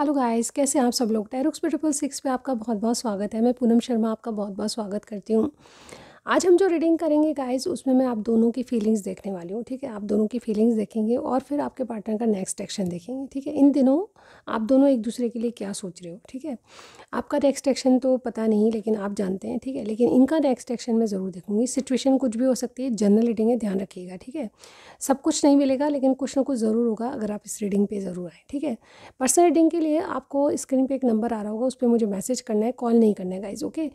Hello guys कैसे आप सब लोग पे ट्रिपल सिक्स पे आपका बहुत बहुत स्वागत है मैं पूनम शर्मा आपका बहुत बहुत स्वागत करती हूँ आज हम जो रीडिंग करेंगे गाइज उसमें मैं आप दोनों की फीलिंग्स देखने वाली हूँ ठीक है आप दोनों की फीलिंग्स देखेंगे और फिर आपके पार्टनर का नेक्स्ट एक्शन देखेंगे ठीक है इन दिनों आप दोनों एक दूसरे के लिए क्या सोच रहे हो ठीक है आपका नेक्स्ट एक्शन तो पता नहीं लेकिन आप जानते हैं ठीक है लेकिन इनका नेक्स्ट एक्शन मैं ज़रूर देखूँगी सिचुएशन कुछ भी हो सकती है जनरल रीडिंग है ध्यान रखिएगा ठीक है सब कुछ नहीं मिलेगा लेकिन कुछ ना कुछ ज़रूर होगा अगर आप इस रीडिंग पर ज़रूर आएँ ठीक है पर्सनल रीडिंग के लिए आपको स्क्रीन पर एक नंबर आ रहा होगा उस पर मुझे मैसेज करना है कॉल नहीं करना है गाइज ओके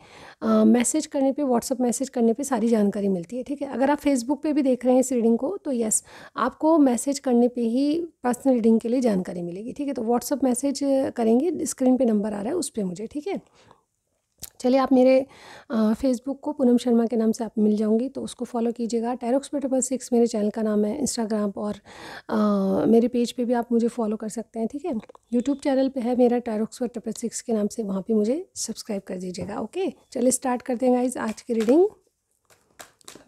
मैसेज करने पर व्हाट्सअप मैसेज करने पे सारी जानकारी मिलती है ठीक है अगर आप फेसबुक पे भी देख रहे हैं इस रीडिंग को तो यस आपको मैसेज करने पे ही पर्सनल रीडिंग के लिए जानकारी मिलेगी ठीक है तो व्हाट्सअप मैसेज करेंगे स्क्रीन पे नंबर आ रहा है उस पर मुझे ठीक है चलिए आप मेरे फेसबुक को पूनम शर्मा के नाम से आप मिल जाऊंगी तो उसको फॉलो कीजिएगा टेरोक्स पे ट्रिपल सिक्स मेरे चैनल का नाम है इंस्टाग्राम और आ, मेरे पेज पे भी आप मुझे फॉलो कर सकते हैं ठीक है यूट्यूब चैनल पे है मेरा टेरोक्स पर ट्रिपल सिक्स के नाम से वहाँ पे मुझे सब्सक्राइब कर दीजिएगा ओके चलिए स्टार्ट कर देंगे इस आज की रीडिंग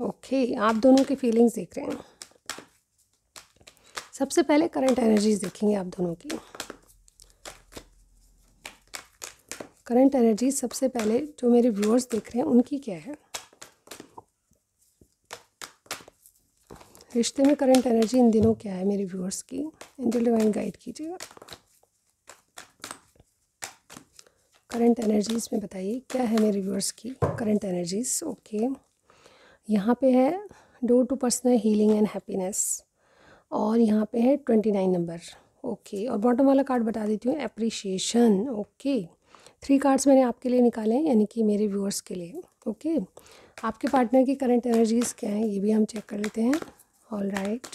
ओके okay, आप दोनों की फीलिंग्स देख रहे हैं सबसे पहले करंट एनर्जीज देखेंगे आप दोनों की करंट एनर्जी सबसे पहले जो मेरे व्यूअर्स देख रहे हैं उनकी क्या है रिश्ते में करंट एनर्जी इन दिनों क्या है मेरे व्यूअर्स की एंजल डिवाइन गाइड कीजिएगा करंट एनर्जीज में बताइए क्या है मेरे व्यूअर्स की करंट एनर्जीज ओके okay. यहाँ पे है door to personal healing and happiness और यहाँ पे है ट्वेंटी नाइन नंबर ओके और बॉटम वाला कार्ड बता देती हूँ अप्रिशिएशन ओके थ्री कार्ड्स मैंने आपके लिए निकाले हैं यानी कि मेरे व्यूअर्स के लिए ओके आपके पार्टनर की करंट एनर्जीज़ क्या हैं ये भी हम चेक कर लेते हैं ऑल राइट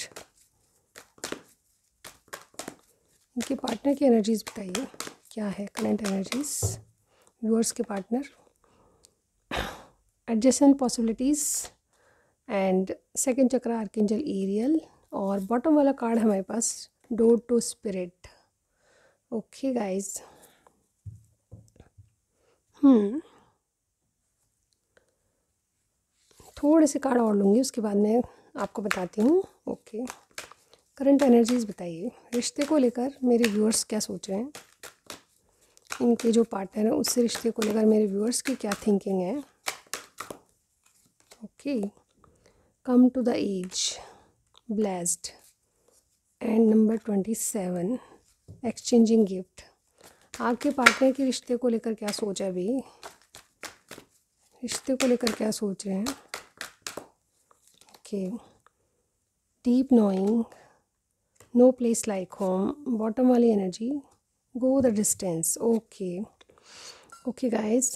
इनके पार्टनर की एनर्जीज़ बताइए क्या है करंट एनर्जीज़ व्यूअर्स के partner adjustment possibilities and second chakra archangel Ariel और बॉटम वाला कार्ड हमारे पास door to spirit okay guys hmm थोड़े से कार्ड और लूँगी उसके बाद मैं आपको बताती हूँ ओके करंट एनर्जीज बताइए रिश्ते को लेकर मेरे व्यूअर्स क्या सोच रहे हैं इनके जो पार्टनर हैं उससे रिश्ते को लेकर मेरे व्यूअर्स की क्या थिंकिंग है okay okay. Come to the edge blessed and number twenty seven exchanging gift आपके पार्टनर के रिश्ते को लेकर क्या सोच है अभी रिश्ते को लेकर क्या सोच रहे हैं okay deep knowing no place like home bottom वाली energy go the distance okay okay guys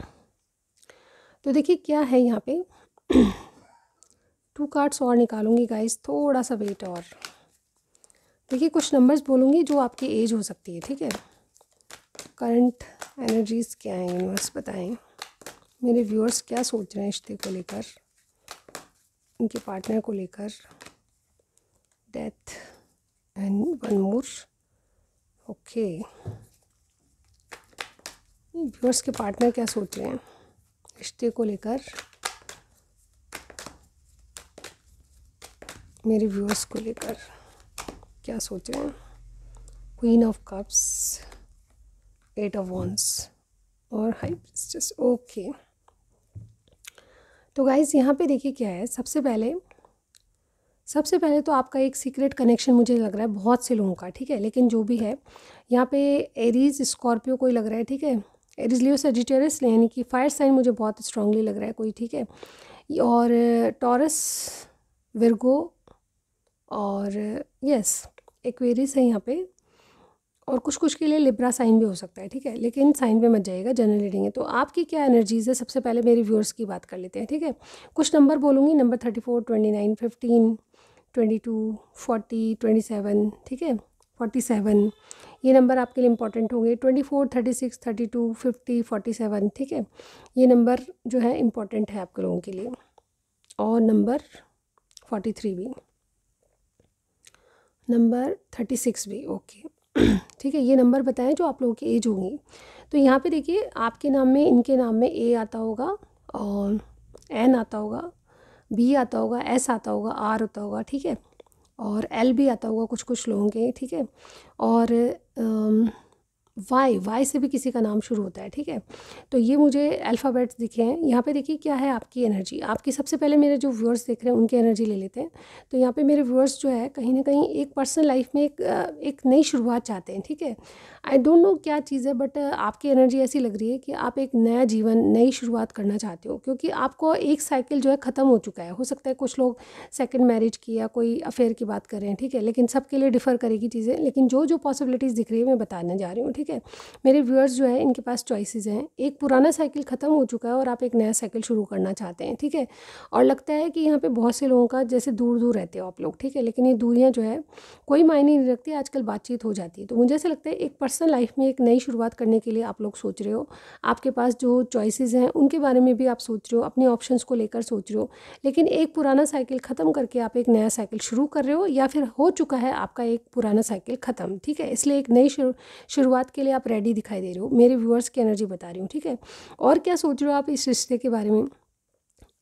तो देखिए क्या है यहाँ पे टू कार्ड्स और निकालूंगी गाइस थोड़ा सा वेट और देखिए कुछ नंबर्स बोलूँगी जो आपकी एज हो सकती है ठीक है करंट एनर्जीज़ क्या हैं यूनिवर्स बताएं मेरे व्यूअर्स क्या सोच रहे हैं रिश्ते को लेकर उनके पार्टनर को लेकर death and one more okay viewers के पार्टनर क्या सोच रहे हैं रिश्ते को लेकर मेरे व्यूअर्स को लेकर क्या सोच रहे हैं queen of cups eight of wands और हाई प्रिस्टस ओके तो गाइज यहाँ पे देखिए क्या है सबसे पहले सबसे पहले तो आपका एक सीक्रेट कनेक्शन मुझे लग रहा है बहुत से लोगों का ठीक है लेकिन जो भी है यहाँ पे एरीज स्कॉर्पियो कोई लग रहा है ठीक है एरीज लियो सजिटेरियस यानी कि फायर साइन मुझे बहुत स्ट्रांगली लग रहा है कोई ठीक है और टॉरस विरगो और यस एक्वेरियस है यहाँ पे और कुछ कुछ के लिए लिब्रा साइन भी हो सकता है ठीक है लेकिन साइन पे मत जाइएगा जनरल रीडिंग है तो आपकी क्या एनर्जीज़ है सबसे पहले मेरे व्यूअर्स की बात कर लेते हैं ठीक है कुछ नंबर बोलूँगी number thirty four twenty nine fifteen twenty two forty twenty seven ठीक है फोर्टी सेवन ये नंबर आपके लिए इंपॉर्टेंट होंगे twenty four thirty six thirty two fifty forty seven ठीक है ये नंबर जो है इम्पॉर्टेंट है आपके लोगों के लिए और नंबर फोर्टी थ्री भी नंबर थर्टी सिक्स भी ओके ठीक है ये नंबर बताएं जो आप लोगों की एज होंगी तो यहाँ पे देखिए आपके नाम में इनके नाम में ए आता होगा और एन आता होगा बी आता होगा एस आता होगा आर आता होगा ठीक है और एल भी आता होगा कुछ कुछ लोगों के ठीक है और आ, वाई वाई से भी किसी का नाम शुरू होता है ठीक है तो ये मुझे अल्फ़ाबेट्स दिखे हैं यहाँ पे देखिए क्या है आपकी एनर्जी आपकी सबसे पहले मेरे जो व्यूअर्स देख रहे हैं उनकी एनर्जी ले लेते हैं तो यहाँ पे मेरे व्यूअर्स जो है कहीं ना कहीं एक पर्सनल लाइफ में एक एक नई शुरुआत चाहते हैं ठीक है आई डोंट नो क्या चीज़ है बट आपकी एनर्जी ऐसी लग रही है कि आप एक नया जीवन नई शुरुआत करना चाहते हो क्योंकि आपको एक साइकिल जो है ख़त्म हो चुका है हो सकता है कुछ लोग सेकेंड मैरिज की या कोई अफेयर की बात कर रहे हैं ठीक है लेकिन सबके लिए डिफ़र करेगी चीज़ें लेकिन जो जो पॉसिबिलिटीज़ दिख रही है मैं बताने जा रही हूँ ठीक ठीक है मेरे व्यूअर्स जो है इनके पास चॉइसेस हैं एक पुराना साइकिल ख़त्म हो चुका है और आप एक नया साइकिल शुरू करना चाहते हैं ठीक है और लगता है कि यहाँ पे बहुत से लोगों का जैसे दूर दूर रहते हो आप लोग ठीक है लेकिन ये दूरियाँ जो है कोई मायने नहीं रखती आजकल बातचीत हो जाती है तो मुझे ऐसा लगता है एक पर्सनल लाइफ में एक नई शुरुआत करने के लिए आप लोग सोच रहे हो आपके पास जो चॉइसेस हैं उनके बारे में भी आप सोच रहे हो अपने ऑप्शन को लेकर सोच रहे हो लेकिन एक पुराना साइकिल ख़त्म करके आप एक नया साइकिल शुरू कर रहे हो या फिर हो चुका है आपका एक पुराना साइकिल ख़त्म ठीक है इसलिए एक नई शुरुआत के लिए आप रेडी दिखाई दे रहे हो मेरे व्यूअर्स की एनर्जी बता रही हूँ ठीक है और क्या सोच रहे हो आप इस रिश्ते के बारे में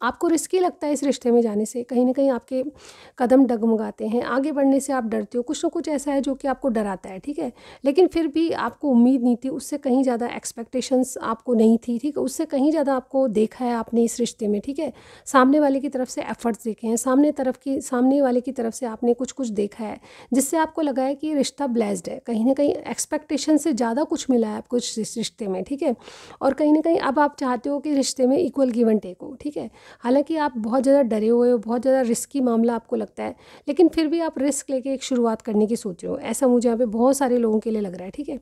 आपको रिस्की लगता है इस रिश्ते में जाने से कहीं ना कहीं आपके कदम डगमगाते हैं आगे बढ़ने से आप डरते हो कुछ ना कुछ ऐसा है जो कि आपको डराता है ठीक है लेकिन फिर भी आपको उम्मीद नहीं थी उससे कहीं ज़्यादा एक्सपेक्टेशंस आपको नहीं थी ठीक है उससे कहीं ज़्यादा आपको देखा है आपने इस रिश्ते में ठीक है सामने वाले की तरफ से एफर्ट्स देखे हैं सामने तरफ की सामने वाले की तरफ से आपने कुछ कुछ देखा है जिससे आपको लगा है कि रिश्ता ब्लेस्ड है कहीं ना कहीं एक्सपेक्टेशन से ज़्यादा कुछ मिला है आपको इस रिश्ते में ठीक है और कहीं ना कहीं अब आप चाहते हो कि रिश्ते में इक्वल गिव एंड टेक हो ठीक है हालांकि आप बहुत ज़्यादा डरे हुए हो बहुत ज़्यादा रिस्की मामला आपको लगता है लेकिन फिर भी आप रिस्क लेके एक शुरुआत करने की सोच रहे हो ऐसा मुझे यहाँ पे बहुत सारे लोगों के लिए लग रहा है ठीक है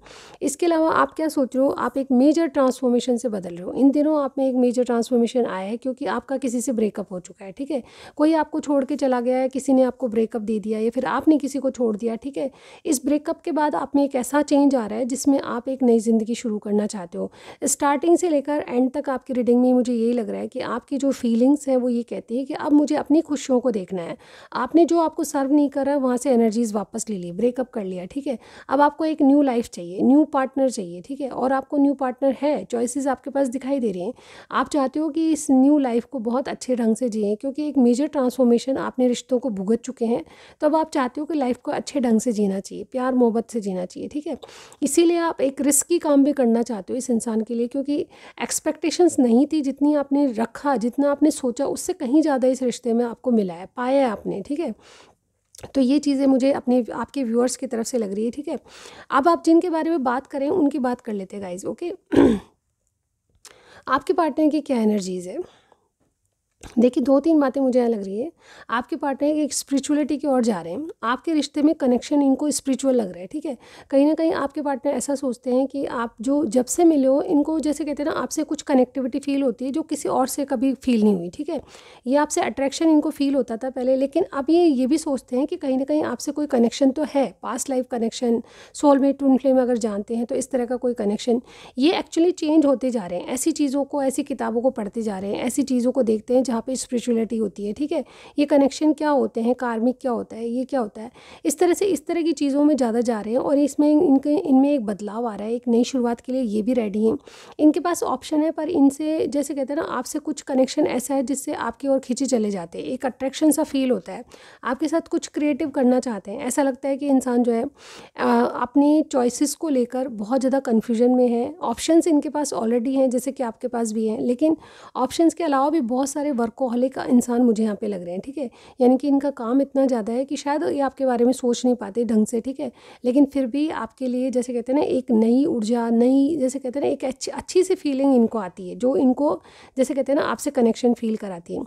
इसके अलावा आप क्या सोच रहे हो आप एक मेजर ट्रांसफॉर्मेशन से बदल रहे हो इन दिनों आप में एक मेजर ट्रांसफॉर्मेशन आया है क्योंकि आपका किसी से ब्रेकअप हो चुका है ठीक है कोई आपको छोड़ के चला गया है किसी ने आपको ब्रेकअप दे दिया या फिर आपने किसी को छोड़ दिया ठीक है इस ब्रेकअप के बाद आप में एक ऐसा चेंज आ रहा है जिसमें आप एक नई ज़िंदगी शुरू करना चाहते हो स्टार्टिंग से लेकर एंड तक आपकी रीडिंग में मुझे यही लग रहा है कि आपकी जो फील फीलिंग्स हैं वो ये कहती है कि अब मुझे अपनी खुशियों को देखना है आपने जो आपको सर्व नहीं करा वहाँ से एनर्जीज़ वापस ले ली ब्रेकअप कर लिया ठीक है अब आपको एक न्यू लाइफ चाहिए न्यू पार्टनर चाहिए ठीक है और आपको न्यू पार्टनर है चॉइसेस आपके पास दिखाई दे रही हैं आप चाहते हो कि इस न्यू लाइफ को बहुत अच्छे ढंग से जिए क्योंकि एक मेजर ट्रांसफॉर्मेशन आपने रिश्तों को भुगत चुके हैं तो अब आप चाहते हो कि लाइफ को अच्छे ढंग से जीना चाहिए प्यार मोहब्बत से जीना चाहिए ठीक है इसीलिए आप एक रिस्की काम भी करना चाहते हो इस इंसान के लिए क्योंकि एक्सपेक्टेशंस नहीं थी जितनी आपने रखा जितना आपने आपने सोचा उससे कहीं ज़्यादा इस रिश्ते में आपको मिला है पाया है आपने ठीक है तो ये चीज़ें मुझे अपने आपके व्यूअर्स की तरफ से लग रही है ठीक है अब आप जिनके बारे में बात करें उनकी बात कर लेते हैं गाइज ओके आपके पार्टनर की क्या एनर्जीज़ है देखिए दो तीन बातें मुझे यहाँ लग रही है आपके पार्टनर एक स्पिरिचुअलिटी की ओर जा रहे हैं आपके रिश्ते में कनेक्शन इनको स्पिरिचुअल लग रहा है ठीक है कहीं ना कहीं आपके पार्टनर ऐसा सोचते हैं कि आप जो जब से मिले हो इनको जैसे कहते हैं ना आपसे कुछ कनेक्टिविटी फील होती है जो किसी और से कभी फील नहीं हुई ठीक है ये आपसे अट्रैक्शन इनको फील होता था पहले लेकिन अब ये ये भी सोचते हैं कि कहीं ना कहीं आपसे कोई कनेक्शन तो है past life connection soulmate twin flame अगर जानते हैं तो इस तरह का कोई कनेक्शन ये एक्चुअली चेंज होते जा रहे हैं ऐसी चीज़ों को ऐसी किताबों को पढ़ते जा रहे हैं ऐसी चीज़ों को देखते हैं जहाँ पे स्पिरिचुअलिटी होती है ठीक है ये कनेक्शन क्या होते हैं कार्मिक क्या होता है ये क्या होता है इस तरह से इस तरह की चीज़ों में ज़्यादा जा रहे हैं और इसमें इनके इनमें एक बदलाव आ रहा है एक नई शुरुआत के लिए ये भी रेडी हैं इनके पास ऑप्शन है पर इनसे जैसे कहते हैं ना आपसे कुछ कनेक्शन ऐसा है जिससे आपकी ओर खींचे चले जाते हैं एक अट्रैक्शन सा फील होता है आपके साथ कुछ क्रिएटिव करना चाहते हैं ऐसा लगता है कि इंसान जो है अपनी चॉइसिस को लेकर बहुत ज़्यादा कन्फ्यूजन में है ऑप्शन इनके पास ऑलरेडी हैं जैसे कि आपके पास भी हैं लेकिन ऑप्शन के अलावा भी बहुत सारे वर्कोहलिक इंसान मुझे यहाँ पे लग रहे हैं ठीक है यानी कि इनका काम इतना ज़्यादा है कि शायद ये आपके बारे में सोच नहीं पाते ढंग से ठीक है लेकिन फिर भी आपके लिए जैसे कहते हैं ना एक नई ऊर्जा नई जैसे कहते हैं ना एक अच्छी अच्छी सी फीलिंग इनको आती है जो इनको जैसे कहते हैं ना आपसे कनेक्शन फील कराती है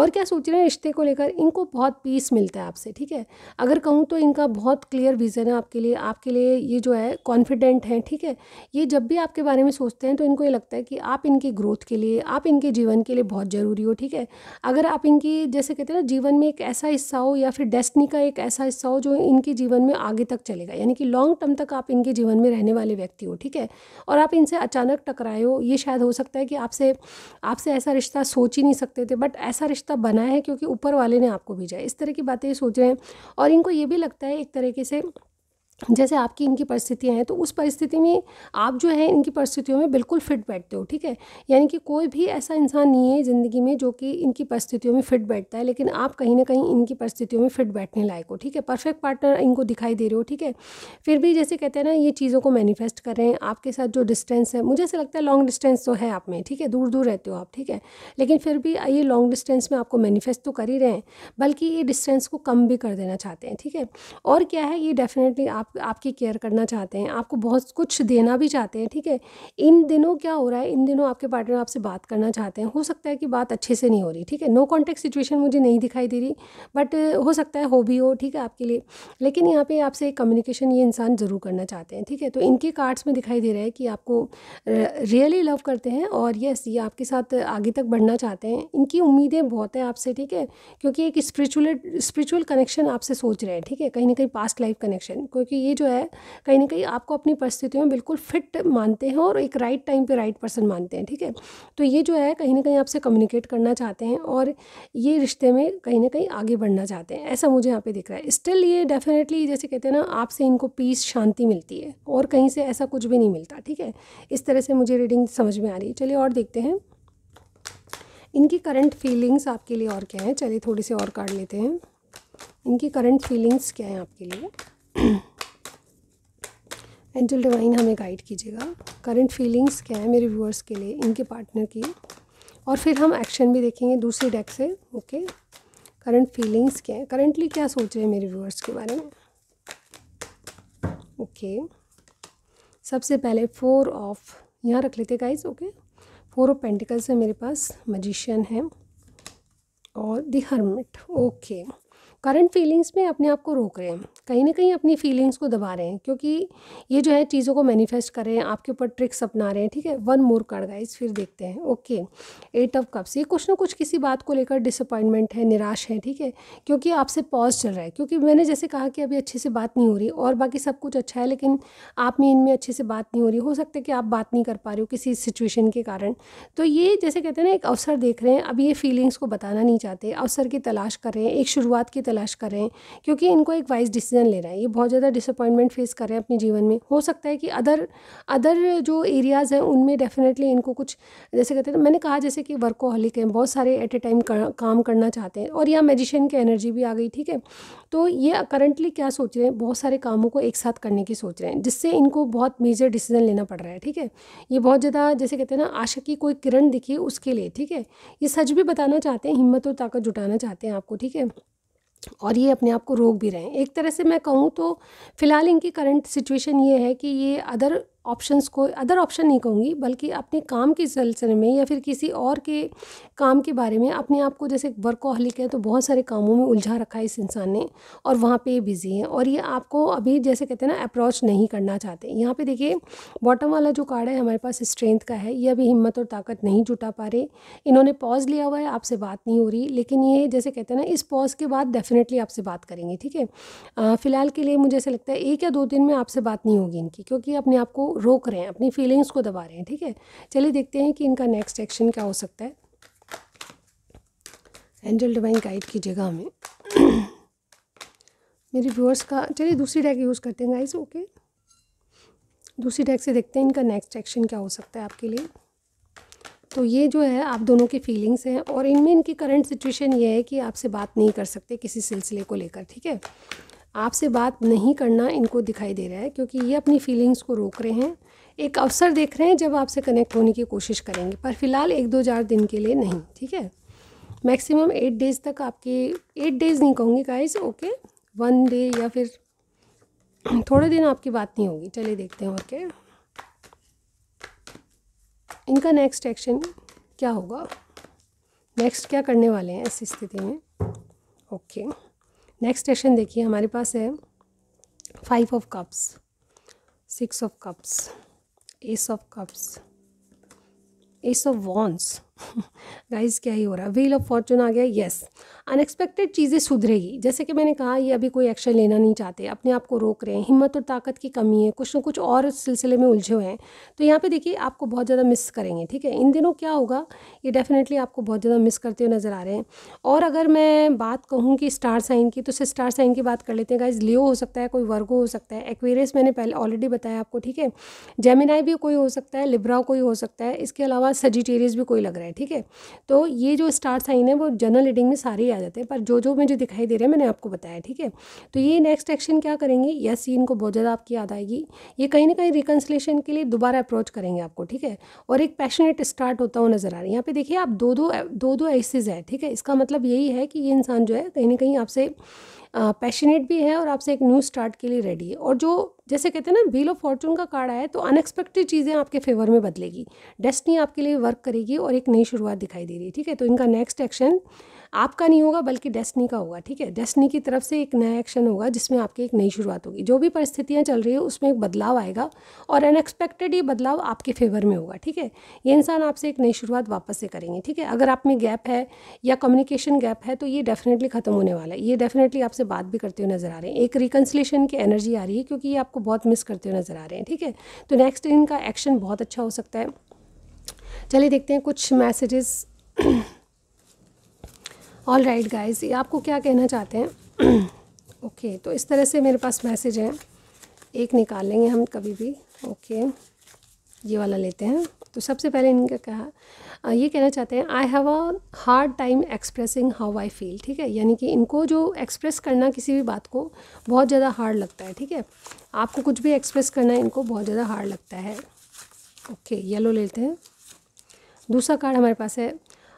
और क्या सोच रहे हैं रिश्ते को लेकर इनको बहुत पीस मिलता है आपसे ठीक है अगर कहूँ तो इनका बहुत क्लियर विज़न है आपके लिए आपके लिए ये जो है कॉन्फिडेंट हैं ठीक है ये जब भी आपके बारे में सोचते हैं तो इनको ये लगता है कि आप इनकी ग्रोथ के लिए आप इनके जीवन के लिए बहुत ज़रूरी हो ठीक ठीक है अगर आप इनकी जैसे कहते हैं ना जीवन में एक ऐसा हिस्सा हो या फिर डेस्टनी का एक ऐसा हिस्सा हो जो इनके जीवन में आगे तक चलेगा यानी कि लॉन्ग टर्म तक आप इनके जीवन में रहने वाले व्यक्ति हो ठीक है और आप इनसे अचानक टकराए हो ये शायद हो सकता है कि आपसे आपसे ऐसा रिश्ता सोच ही नहीं सकते थे बट ऐसा रिश्ता बना है क्योंकि ऊपर वाले ने आपको भेजा है इस तरह की बातें सोच रहे हैं और इनको ये भी लगता है एक तरीके से जैसे आपकी इनकी परिस्थितियाँ हैं तो उस परिस्थिति में आप जो है इनकी परिस्थितियों में बिल्कुल फिट बैठते हो ठीक है यानी कि कोई भी ऐसा इंसान नहीं है ज़िंदगी में जो कि इनकी परिस्थितियों में फिट बैठता है लेकिन आप कहीं ना कहीं इनकी परिस्थितियों में फिट बैठने लायक हो ठीक है परफेक्ट पार्टनर इनको दिखाई दे रहे हो ठीक है फिर भी जैसे कहते हैं ना ये चीज़ों को मैनिफेस्ट कर रहे हैं आपके साथ जो डिस्टेंस है मुझे ऐसा लगता है लॉन्ग डिस्टेंस तो है आप में ठीक है दूर दूर रहते हो आप ठीक है लेकिन फिर भी ये लॉन्ग डिस्टेंस में आपको मैनिफेस्ट तो कर ही रहे हैं बल्कि ये डिस्टेंस को कम भी कर देना चाहते हैं ठीक है और क्या है ये डेफिनेटली आप आपकी केयर करना चाहते हैं आपको बहुत कुछ देना भी चाहते हैं ठीक है इन दिनों क्या हो रहा है इन दिनों आपके पार्टनर आपसे बात करना चाहते हैं हो सकता है कि बात अच्छे से नहीं हो रही ठीक है नो कॉन्टेक्ट सिचुएशन मुझे नहीं दिखाई दे रही बट हो सकता है हो भी हो ठीक है आपके लिए लेकिन यहाँ पर आपसे कम्युनिकेशन ये इंसान ज़रूर करना चाहते हैं ठीक है तो इनके कार्ड्स में दिखाई दे रहा है कि आपको रियली लव करते हैं और यस ये आपके साथ आगे तक बढ़ना चाहते हैं इनकी उम्मीदें बहुत हैं आपसे ठीक है क्योंकि एक स्पिरिचुअल स्पिरिचुअल कनेक्शन आपसे सोच रहे हैं ठीक है कहीं ना कहीं पास्ट लाइफ कनेक्शन क्योंकि ये जो है कहीं ना कहीं आपको अपनी परिस्थितियों में बिल्कुल फिट मानते हैं और एक राइट टाइम पे राइट पर्सन मानते हैं ठीक है तो ये जो है कहीं ना कहीं आपसे कम्युनिकेट करना चाहते हैं और ये रिश्ते में कहीं ना कहीं आगे बढ़ना चाहते हैं ऐसा मुझे यहाँ पे दिख रहा है स्टिल ये डेफिनेटली जैसे कहते हैं ना आपसे इनको पीस शांति मिलती है और कहीं से ऐसा कुछ भी नहीं मिलता ठीक है इस तरह से मुझे रीडिंग समझ में आ रही है चलिए और देखते हैं इनकी करंट फीलिंग्स आपके लिए और क्या है चलिए थोड़ी सी और काट लेते हैं इनकी करंट फीलिंग्स क्या है आपके लिए एंजल डिवाइन हमें गाइड कीजिएगा करंट फीलिंग्स क्या है मेरे व्यूअर्स के लिए इनके पार्टनर की और फिर हम एक्शन भी देखेंगे दूसरे डेक से ओके करंट फीलिंग्स क्या है करंटली क्या सोच रहे हैं मेरे व्यूअर्स के बारे में ओके सबसे पहले फोर ऑफ यहाँ रख लेते guys okay four of pentacles है मेरे पास मजिशियन है और the hermit okay current feelings में अपने आप को रोक रहे हैं कहीं ना कहीं अपनी फीलिंग्स को दबा रहे हैं क्योंकि ये जो है चीज़ों को मैनिफेस्ट कर रहे हैं आपके ऊपर ट्रिक्स अपना रहे हैं ठीक है वन मोर कार्ड गाइज फिर देखते हैं ओके एट ऑफ कप्स ये कुछ ना कुछ किसी बात को लेकर डिसअपॉइंटमेंट है निराश है ठीक है क्योंकि आपसे पॉज चल रहा है क्योंकि मैंने जैसे कहा कि अभी अच्छे से बात नहीं हो रही और बाकी सब कुछ अच्छा है लेकिन आप में इनमें अच्छे से बात नहीं हो रही हो सकता है कि आप बात नहीं कर पा रहे हो किसी सिचुएशन के कारण तो ये जैसे कहते हैं ना एक अवसर देख रहे हैं अब ये फीलिंग्स को बताना नहीं चाहते अवसर की तलाश कर रहे हैं एक शुरुआत की तलाश कर रहे हैं क्योंकि इनको एक वाइज डिसीजन डिसीज़न ले रहे हैं ये बहुत ज़्यादा डिसअपॉइंटमेंट फेस कर रहे हैं अपने जीवन में हो सकता है कि अदर अदर जो एरियाज़ हैं उनमें डेफिनेटली इनको कुछ जैसे कहते हैं मैंने कहा जैसे कि वर्कोहलिक हैं बहुत सारे एट ए टाइम काम करना चाहते हैं और यहाँ मेजिशियन की एनर्जी भी आ गई ठीक है तो ये करंटली क्या सोच रहे हैं बहुत सारे कामों को एक साथ करने की सोच रहे हैं जिससे इनको बहुत मेजर डिसीज़न लेना पड़ रहा है ठीक है ये बहुत ज़्यादा जैसे कहते हैं ना आशा की कोई किरण दिखी उसके लिए ठीक है ये सच भी बताना चाहते हैं हिम्मत और ताकत जुटाना चाहते हैं आपको ठीक है और ये अपने आप को रोक भी रहे हैं एक तरह से मैं कहूँ तो फ़िलहाल इनकी करंट सिचुएशन ये है कि ये अदर ऑप्शंस को अदर ऑप्शन नहीं कहूँगी बल्कि अपने काम के सिलसिले में या फिर किसी और के काम के बारे में अपने आप को जैसे वर्कोहलिक है तो बहुत सारे कामों में उलझा रखा है इस इंसान ने और वहाँ पे बिज़ी है और ये आपको अभी जैसे कहते हैं ना अप्रोच नहीं करना चाहते यहाँ पे देखिए बॉटम वाला जो कार्ड है हमारे पास स्ट्रेंथ का है ये अभी हिम्मत और ताकत नहीं जुटा पा रहे इन्होंने पॉज लिया हुआ है आपसे बात नहीं हो रही लेकिन ये जैसे कहते हैं ना इस पॉज के बाद डेफिनेटली आपसे बात करेंगे ठीक है फ़िलहाल के लिए मुझे ऐसा लगता है एक या दो दिन में आपसे बात नहीं होगी इनकी क्योंकि अपने आप को रोक रहे हैं अपनी फीलिंग्स को दबा रहे हैं ठीक है चलिए देखते हैं कि इनका नेक्स्ट एक्शन क्या हो सकता है एंजल डिवाइन गाइड की जगह में मेरे व्यूअर्स का चलिए दूसरी डैक यूज़ करते हैं गाइस ओके दूसरी डैक से देखते हैं इनका नेक्स्ट एक्शन क्या हो सकता है आपके लिए तो ये जो है आप दोनों की फीलिंग्स हैं और इनमें इनकी करंट सिचुएशन ये है कि आपसे बात नहीं कर सकते किसी सिलसिले को लेकर ठीक है आपसे बात नहीं करना इनको दिखाई दे रहा है क्योंकि ये अपनी फीलिंग्स को रोक रहे हैं एक अवसर देख रहे हैं जब आपसे कनेक्ट होने की कोशिश करेंगे पर फिलहाल एक दो चार दिन के लिए नहीं ठीक है मैक्सिमम एट डेज़ तक आपके एट डेज़ नहीं कहूँगी गाइज ओके वन डे या फिर थोड़े दिन आपकी बात नहीं होगी चलिए देखते हैं ओके इनका नेक्स्ट एक्शन क्या होगा नेक्स्ट क्या करने वाले हैं ऐसी स्थिति में ओके okay. नेक्स्ट स्टेशन देखिए हमारे पास है five of cups six of cups ace of cups ace of wands guys क्या ही हो रहा है व्हील ऑफ फॉर्चून आ गया येस अनएक्सपेक्टेड चीज़ें सुधरेगी जैसे कि मैंने कहा ये अभी कोई एक्शन लेना नहीं चाहते अपने आप को रोक रहे हैं हिम्मत और ताकत की कमी है कुछ ना कुछ और सिलसिले में उलझे हुए हैं तो यहाँ पे देखिए आपको बहुत ज़्यादा मिस करेंगे ठीक है इन दिनों क्या होगा ये डेफिनेटली आपको बहुत ज़्यादा मिस करते हुए नज़र आ रहे हैं और अगर मैं बात कहूँ कि स्टार साइन की तो सिर्फ स्टार साइन की बात कर लेते हैं गाइज लियो हो सकता है कोई वर्गो हो सकता है एक्वेरियस मैंने पहले ऑलरेडी बताया आपको ठीक है जेमिनाई भी कोई हो सकता है लिब्रा कोई हो सकता है इसके अलावा सजिटेरियस भी कोई लग रहा है है ठीक है तो ये जो स्टार साइन है वो जनरल रीडिंग में सारे ही आ जाते हैं पर जो जो मुझे दिखाई दे रहे हैं मैंने आपको बताया ठीक है तो ये नेक्स्ट एक्शन क्या करेंगे यस सीन इनको बहुत ज़्यादा आपकी याद आएगी ये कहीं ना कहीं रिकन्सलेशन के लिए दोबारा अप्रोच करेंगे आपको ठीक है और एक पैशनेट स्टार्ट होता हुआ नज़र आ रहा है यहाँ पे देखिए आप दो दो दो दो एसेज है ठीक है इसका मतलब यही है कि ये इंसान जो है कहीं ना कहीं आपसे पैशनेट भी है और आपसे एक न्यू स्टार्ट के लिए रेडी है और जो जैसे कहते हैं ना व्हील ऑफ फॉर्चून का कार्ड आया तो अनएक्सपेक्टेड चीज़ें आपके फेवर में बदलेगी डेस्टनी आपके लिए वर्क करेगी और एक नई शुरुआत दिखाई दे रही है ठीक है तो इनका नेक्स्ट एक्शन आपका नहीं होगा बल्कि डेस्टनी का होगा ठीक है डेस्टनी की तरफ से एक नया एक्शन होगा जिसमें आपकी एक नई शुरुआत होगी जो भी परिस्थितियाँ चल रही है उसमें एक बदलाव आएगा और अनएक्सपेक्टेड ये बदलाव आपके फेवर में होगा ठीक है ये इंसान आपसे एक नई शुरुआत वापस से करेंगे ठीक है अगर आप में गैप है या कम्युनिकेशन गैप है तो ये डेफिनेटली ख़त्म होने वाला है ये डेफिनेटली आपसे बात भी करते हुए नज़र आ रहे हैं एक रिकन्सलेशन की एनर्जी आ रही है क्योंकि ये आपको बहुत मिस करते हुए नज़र आ रहे हैं ठीक है तो नेक्स्ट इनका एक्शन बहुत अच्छा हो सकता है चलिए देखते हैं कुछ मैसेजेस ऑल राइट गाइज ये आपको क्या कहना चाहते हैं ओके okay, तो इस तरह से मेरे पास मैसेज है एक निकाल लेंगे हम कभी भी ओके okay, ये वाला लेते हैं तो सबसे पहले इनका कहा ये कहना चाहते हैं I have a hard time expressing how I feel ठीक है यानी कि इनको जो एक्सप्रेस करना किसी भी बात को बहुत ज़्यादा हार्ड लगता है ठीक है आपको कुछ भी एक्सप्रेस करना इनको बहुत ज़्यादा हार्ड लगता है ओके okay, येलो लेते हैं दूसरा कार्ड हमारे पास है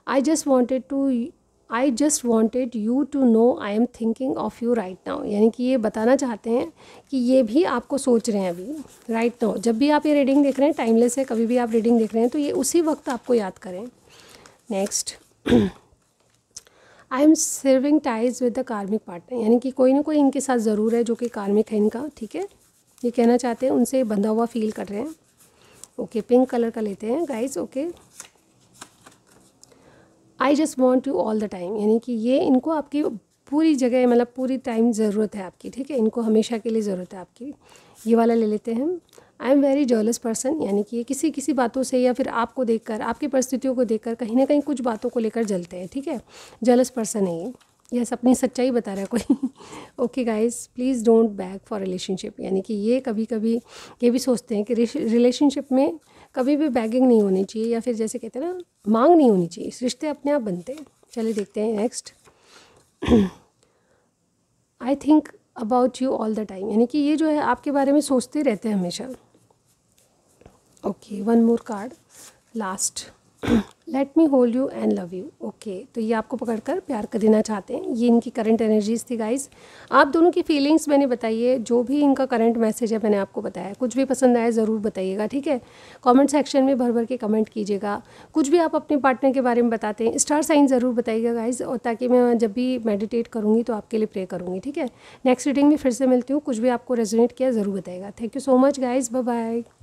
I just wanted to I just wanted you to know I am thinking of you right now यानी कि ये बताना चाहते हैं कि ये भी आपको सोच रहे हैं अभी राइट नाउ जब भी आप ये रीडिंग देख रहे हैं टाइमलेस है कभी भी आप रीडिंग देख रहे हैं तो ये उसी वक्त आपको याद करें next I am serving ties with the karmic partner यानी कि कोई ना कोई इनके साथ ज़रूर है जो कि कार्मिक है इनका ठीक है ये कहना चाहते हैं उनसे बंधा हुआ फील कर रहे हैं ओके पिंक कलर का लेते हैं guys okay I just want you all the time यानी कि ये इनको आपकी पूरी जगह मतलब पूरी टाइम ज़रूरत है आपकी ठीक है इनको हमेशा के लिए ज़रूरत है आपकी ये वाला ले लेते हैं I am very jealous person यानी कि ये किसी किसी बातों से या फिर आपको देखकर आपकी परिस्थितियों को देखकर कहीं ना कहीं कुछ बातों को लेकर जलते हैं ठीक है जॉलस पर्सन है ये यस अपनी सच्चाई बता रहा है कोई okay guys please don't back for relationship यानी कि ये कभी कभी ये भी सोचते हैं कि रिलेशनशिप में कभी भी बैगिंग नहीं होनी चाहिए या फिर जैसे कहते हैं ना मांग नहीं होनी चाहिए रिश्ते अपने आप बनते हैं चलिए देखते हैं next I think about you all the time यानी कि ये जो है आपके बारे में सोचते रहते हैं हमेशा okay one more card last let me hold you and love you okay तो ये आपको पकड़कर प्यार कर देना चाहते हैं ये इनकी करंट एनर्जीज थी गाइज आप दोनों की फीलिंग्स मैंने बताई है जो भी इनका करंट मैसेज है मैंने आपको बताया कुछ भी पसंद आया ज़रूर बताइएगा ठीक है कमेंट सेक्शन में भर भर के कमेंट कीजिएगा कुछ भी आप अपने पार्टनर के बारे में बताते हैं स्टार साइन ज़रूर बताइएगा गाइज और ताकि मैं जब भी मेडिटेट करूँगी तो आपके लिए प्रे करूँगी ठीक है नेक्स्ट रीडिंग में फिर से मिलती हूँ कुछ भी आपको रेजोनेट किया ज़रूर बताएगा thank you so much guys bye